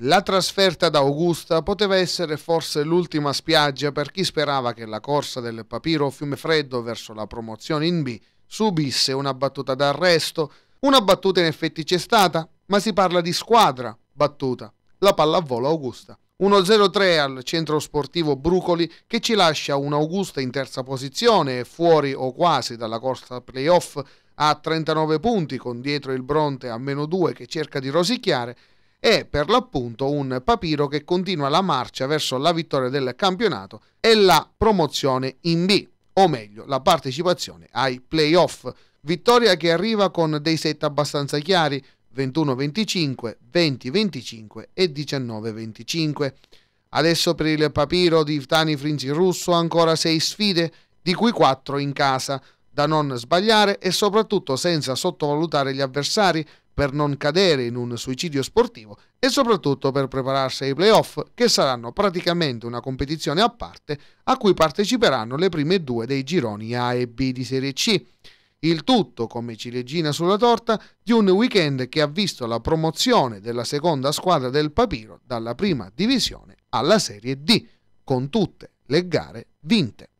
La trasferta da Augusta poteva essere forse l'ultima spiaggia per chi sperava che la corsa del papiro fiume freddo verso la promozione in B subisse una battuta d'arresto. Una battuta in effetti c'è stata, ma si parla di squadra battuta, la palla a volo Augusta. 1-0-3 al centro sportivo Brucoli che ci lascia un Augusta in terza posizione e fuori o quasi dalla corsa playoff a 39 punti con dietro il Bronte a meno 2 che cerca di rosicchiare è per l'appunto un papiro che continua la marcia verso la vittoria del campionato e la promozione in B, o meglio la partecipazione ai playoff. Vittoria che arriva con dei set abbastanza chiari, 21-25, 20-25 e 19-25. Adesso per il papiro di Tani Frinzi Russo ancora 6 sfide, di cui 4 in casa, da non sbagliare e soprattutto senza sottovalutare gli avversari per non cadere in un suicidio sportivo e soprattutto per prepararsi ai playoff, che saranno praticamente una competizione a parte a cui parteciperanno le prime due dei gironi A e B di Serie C. Il tutto come ciliegina sulla torta di un weekend che ha visto la promozione della seconda squadra del Papiro dalla prima divisione alla Serie D, con tutte le gare vinte.